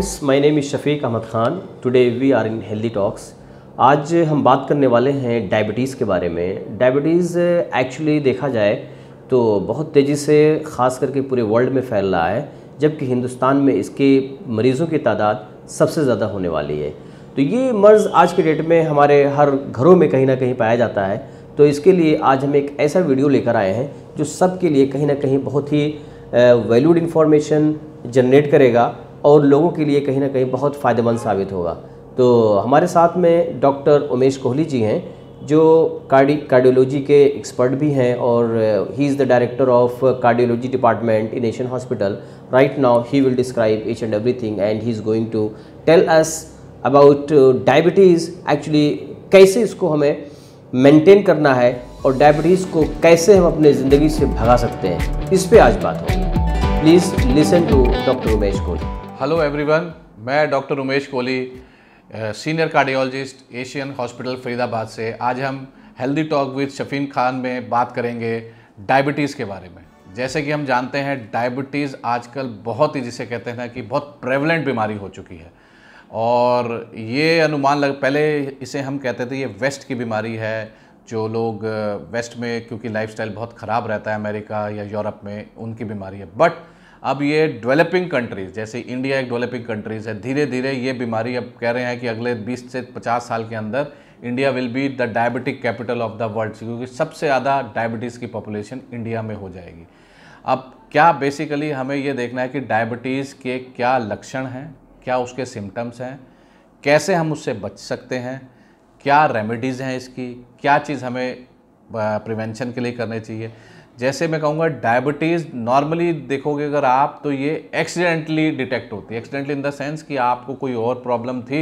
friends my name is Shafiq Ahmed Khan today we are in healthy talks आज हम बात करने वाले हैं डायबिटीज़ के बारे में डायबिटीज़ एक्चुअली देखा जाए तो बहुत तेज़ी से ख़ास करके पूरे वर्ल्ड में फैल रहा है जबकि हिंदुस्तान में इसके मरीज़ों की तादाद सबसे ज़्यादा होने वाली है तो ये मर्ज़ आज के डेट में हमारे हर घरों में कहीं ना कहीं पाया जाता है तो इसके लिए आज हम एक ऐसा वीडियो लेकर आए हैं जो सबके लिए कहीं ना कहीं बहुत ही वैल्यूड इन्फॉर्मेशन जनरेट करेगा और लोगों के लिए कहीं ना कहीं बहुत फ़ायदेमंद साबित होगा तो हमारे साथ में डॉक्टर उमेश कोहली जी हैं जो कार्डी कार्डियोलॉजी के एक्सपर्ट भी हैं और he is the director of cardiology department in Asian hospital right now he will describe each and everything and he is going to tell us about diabetes actually कैसे इसको हमें maintain करना है और डायबिटीज़ को कैसे हम अपने ज़िंदगी से भगा सकते हैं इस पर आज बात होगी please listen to doctor Umesh Kohli hello everyone मैं doctor Umesh Kohli senior cardiologist Asian hospital Faridabad से आज हम healthy talk with Shafeen Khan में बात करेंगे डायबिटीज़ के बारे में जैसे कि हम जानते हैं डायबिटीज़ आजकल बहुत ही जिसे कहते हैं ना कि बहुत प्रेवलेंट बीमारी हो चुकी है और ये अनुमान लग पहले इसे हम कहते थे ये वेस्ट की बीमारी है जो लोग वेस्ट में क्योंकि लाइफस्टाइल बहुत ख़राब रहता है अमेरिका या यूरोप में उनकी बीमारी है बट अब ये डेवलपिंग कंट्रीज़ जैसे इंडिया एक डेवलपिंग कंट्रीज़ है धीरे धीरे ये बीमारी अब कह रहे हैं कि अगले 20 से 50 साल के अंदर India will be the diabetic capital of the world क्योंकि सबसे ज़्यादा डायबिटीज़ की पॉपुलेशन इंडिया में हो जाएगी अब क्या बेसिकली हमें ये देखना है कि डायबिटीज़ के क्या लक्षण हैं क्या उसके सिम्टम्स हैं कैसे हम उससे बच सकते हैं क्या रेमेडीज़ हैं इसकी क्या चीज़ हमें प्रिवेंशन के लिए करनी चाहिए जैसे मैं कहूँगा डायबिटीज़ नॉर्मली देखोगे अगर आप तो ये एक्सीडेंटली डिटेक्ट होती है एक्सीडेंटली इन द सेंस कि आपको कोई और प्रॉब्लम थी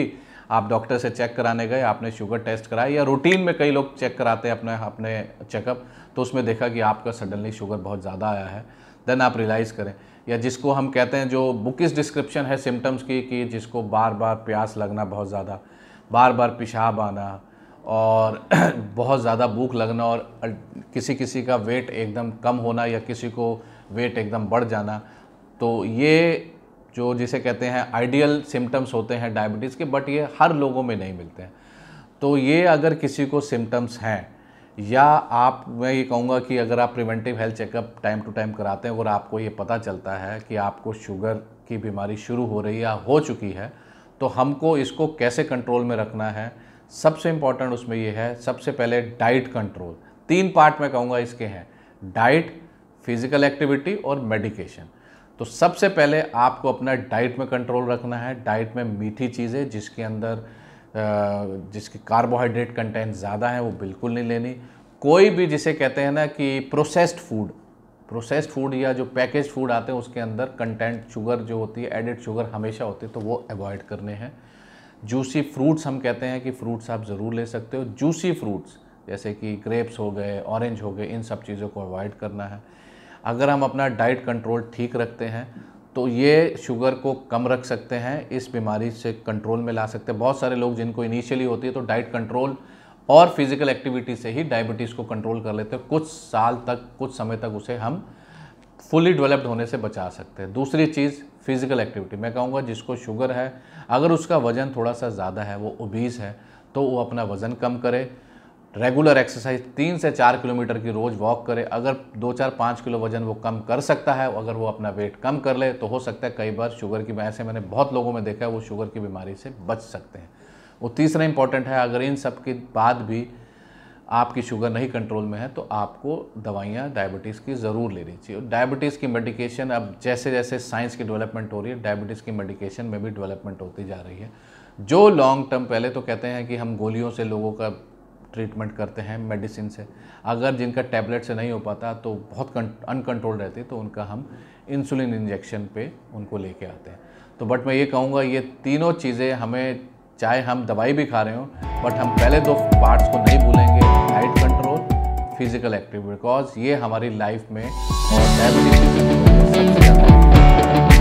आप डॉक्टर से चेक कराने गए आपने शुगर टेस्ट कराया या रूटीन में कई लोग चेक कराते हैं अपने अपने चेकअप तो उसमें देखा कि आपका सडनली शुगर बहुत ज़्यादा आया है देन आप रियलाइज़ करें या जिसको हम कहते हैं जो बुकिस डिस्क्रिप्शन है सिम्टम्स की कि जिसको बार बार प्यास लगना बहुत ज़्यादा बार बार पेशाब आना और बहुत ज़्यादा भूख लगना और किसी किसी का वेट एकदम कम होना या किसी को वेट एकदम बढ़ जाना तो ये जो जिसे कहते हैं आइडियल सिम्टम्स होते हैं डायबिटीज़ के बट ये हर लोगों में नहीं मिलते हैं तो ये अगर किसी को सिम्टम्स हैं या आप मैं ये कहूँगा कि अगर आप preventive health checkup time to time कराते हैं और आपको ये पता चलता है कि आपको शुगर की बीमारी शुरू हो रही है हो चुकी है तो हमको इसको कैसे कंट्रोल में रखना है सबसे इम्पॉर्टेंट उसमें ये है सबसे पहले डाइट कंट्रोल तीन पार्ट में कहूँगा इसके हैं डाइट फिज़िकल एक्टिविटी और मेडिकेशन तो सबसे पहले आपको अपना डाइट में कंट्रोल रखना है डाइट में मीठी चीज़ें जिसके अंदर जिसकी कार्बोहाइड्रेट कंटेंट ज़्यादा है वो बिल्कुल नहीं लेनी कोई भी जिसे कहते हैं ना कि प्रोसेस्ड फूड प्रोसेस्ड फूड या जो पैकेज फूड आते हैं उसके अंदर कंटेंट शुगर जो होती है एडिड शुगर हमेशा होती है तो वो अवॉइड करने हैं जूसी फ्रूट्स हम कहते हैं कि फ्रूट्स आप ज़रूर ले सकते हो जूसी फ्रूट्स जैसे कि ग्रेप्स हो गए ऑरेंज हो गए इन सब चीज़ों को अवॉइड करना है अगर हम अपना डाइट कंट्रोल ठीक रखते हैं तो ये शुगर को कम रख सकते हैं इस बीमारी से कंट्रोल में ला सकते हैं बहुत सारे लोग जिनको इनिशियली होती है तो डाइट कंट्रोल और फिज़िकल एक्टिविटी से ही डायबिटीज़ को कंट्रोल कर लेते हैं कुछ साल तक कुछ समय तक उसे हम फुली डेवलप्ड होने से बचा सकते हैं दूसरी चीज़ फिज़िकल एक्टिविटी मैं कहूँगा जिसको शुगर है अगर उसका वज़न थोड़ा सा ज़्यादा है वो ओबीज़ है तो वो अपना वज़न कम करे रेगुलर एक्सरसाइज तीन से चार किलोमीटर की रोज़ वॉक करे अगर दो चार पाँच किलो वज़न वो कम कर सकता है अगर वो अपना वेट कम कर ले तो हो सकता है कई बार शुगर की ऐसे मैंने बहुत लोगों में देखा है वो शुगर की बीमारी से बच सकते हैं वो तीसरा इंपॉर्टेंट है अगर इन सब के बाद भी आपकी शुगर नहीं कंट्रोल में है तो आपको दवाइयाँ डायबिटीज़ की ज़रूर लेनी चाहिए डायबिटीज़ की मेडिकेशन अब जैसे जैसे साइंस की डेवलपमेंट हो रही है डायबिटीज़ की मेडिकेशन में भी डेवलपमेंट होती जा रही है जो लॉन्ग टर्म पहले तो कहते हैं कि हम गोलियों से लोगों का ट्रीटमेंट करते हैं मेडिसिन से अगर जिनका टैबलेट से नहीं हो पाता तो बहुत अनकंट्रोल रहती तो उनका हम इंसुलिन इंजेक्शन पे उनको लेके आते हैं तो बट मैं ये कहूँगा ये तीनों चीज़ें हमें चाहे हम दवाई भी खा रहे हो बट हम पहले दो पार्ट्स को फिजिकल एक्टिव बिकॉज ये हमारी लाइफ में और सबसे ज़्यादा